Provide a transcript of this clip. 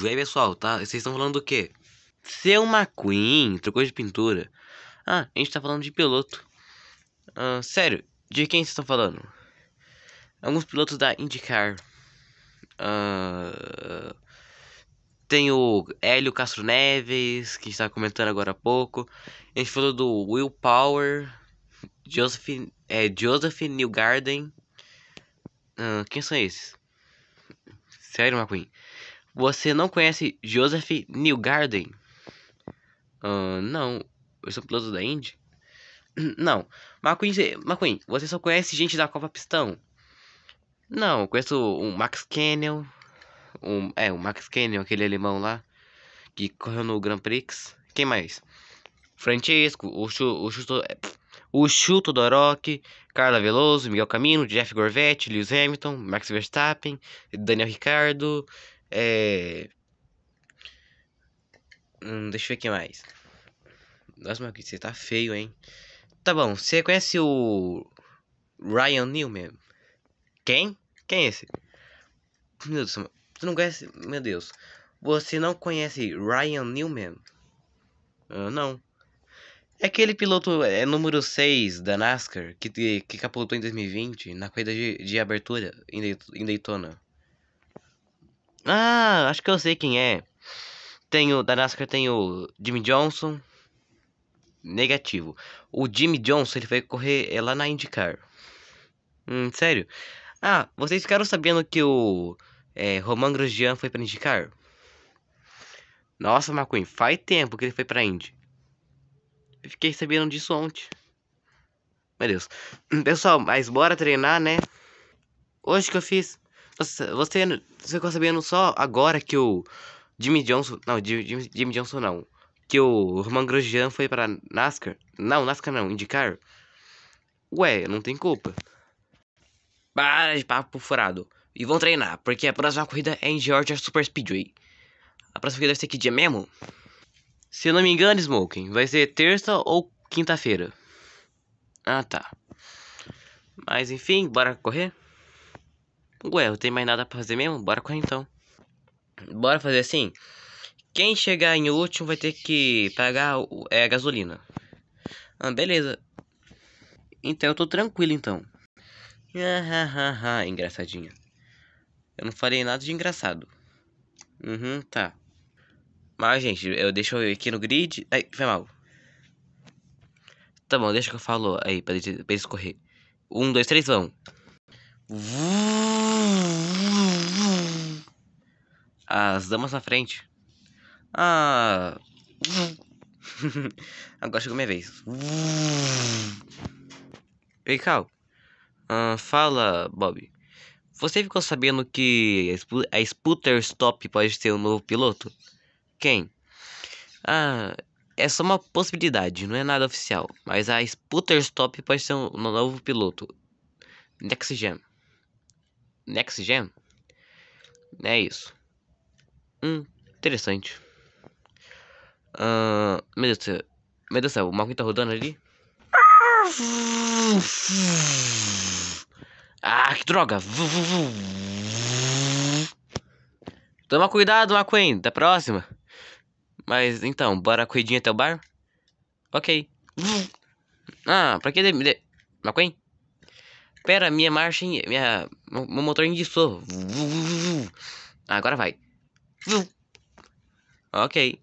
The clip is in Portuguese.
E aí, pessoal, tá? Vocês estão falando do quê? Seu McQueen trocou de pintura. Ah, a gente tá falando de piloto. Ah, sério, de quem vocês estão falando? Alguns pilotos da IndyCar. Ah, tem o Hélio Castro Neves, que está comentando agora há pouco. A gente falou do Will Power, Joseph, é, Joseph Newgarden. Ah, quem são esses? Sério, McQueen? Você não conhece Joseph Newgarden? Uh, não. Eu sou piloto da Indy? Não. McQueen, McQueen, você só conhece gente da Copa Pistão? Não, conheço o Max Canyon. Um, é, o Max Canyon, aquele alemão lá. Que correu no Grand Prix. Quem mais? Francesco, o, chu, o, é, o Chuto Dorok, Carla Veloso, Miguel Camino, Jeff Gorvetti, Lewis Hamilton, Max Verstappen, Daniel Ricardo, é... Hum, deixa eu ver quem mais. Nossa, mas você tá feio, hein? Tá bom, você conhece o Ryan Newman? Quem? Quem é esse? Meu Deus, você não conhece... Meu Deus. Você não conhece Ryan Newman? Uh, não. É aquele piloto é, é número 6 da NASCAR que, que capotou em 2020 na corrida de, de abertura em Daytona. Ah, acho que eu sei quem é. Tem o, da NASCAR tem o Jimmy Johnson. Negativo. O Jimmy Johnson ele vai correr é, lá na IndyCar. Hum, sério? Ah, vocês ficaram sabendo que o é, Roman Grosjean foi pra IndyCar? Nossa, McQueen, faz tempo que ele foi pra Indy. Fiquei sabendo disso ontem. Meu Deus. Pessoal, mas bora treinar, né? Hoje que eu fiz. você você, você ficou sabendo só agora que o Jimmy Johnson. Não, Jimmy, Jimmy Johnson não. Que o Roman Grosjean foi para NASCAR. Não, NASCAR não, IndyCar. Ué, não tem culpa. Para de papo furado. E vão treinar, porque a próxima corrida é em Georgia Super Speedway. A próxima corrida vai ser que dia mesmo? Se não me engano, Smoking, vai ser terça ou quinta-feira. Ah, tá. Mas enfim, bora correr? Ué, não tem mais nada pra fazer mesmo? Bora correr então. Bora fazer assim? Quem chegar em último vai ter que pagar é, a gasolina. Ah, beleza. Então eu tô tranquilo então. Ah, engraçadinha. Eu não falei nada de engraçado. Uhum, tá. Mas, gente, eu, deixo eu ver aqui no grid. Aí, foi mal. Tá bom, deixa que eu falo aí pra, pra eles correr. Um, dois, três, vão. As damas na frente. Ah. Agora chegou minha vez. Ei, Cal. Ah, fala, Bob. Você ficou sabendo que a Stop pode ser um novo piloto? Quem? Ah, é só uma possibilidade, não é nada oficial. Mas a Stop pode ser um novo piloto. Next Gen. Next Gen? É isso. Hum, interessante. Uh, meu Deus do céu. Meu Deus do céu, o Malcolm tá rodando ali? Ah, que droga! Toma cuidado, McQueen. Da próxima. Mas então, bora corridinha até o bar? Ok. Ah, pra que de... de McQueen? Pera, minha marcha... Em, minha... Meu motor é enguiçou. Agora vai. Ok.